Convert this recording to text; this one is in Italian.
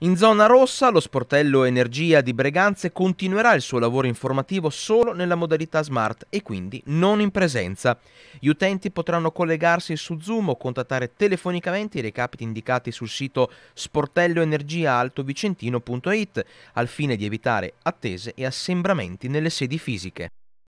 In zona rossa lo sportello Energia di Breganze continuerà il suo lavoro informativo solo nella modalità smart e quindi non in presenza. Gli utenti potranno collegarsi su Zoom o contattare telefonicamente i recapiti indicati sul sito sportelloenergiaaltovicentino.it al fine di evitare attese e assembramenti nelle sedi fisiche.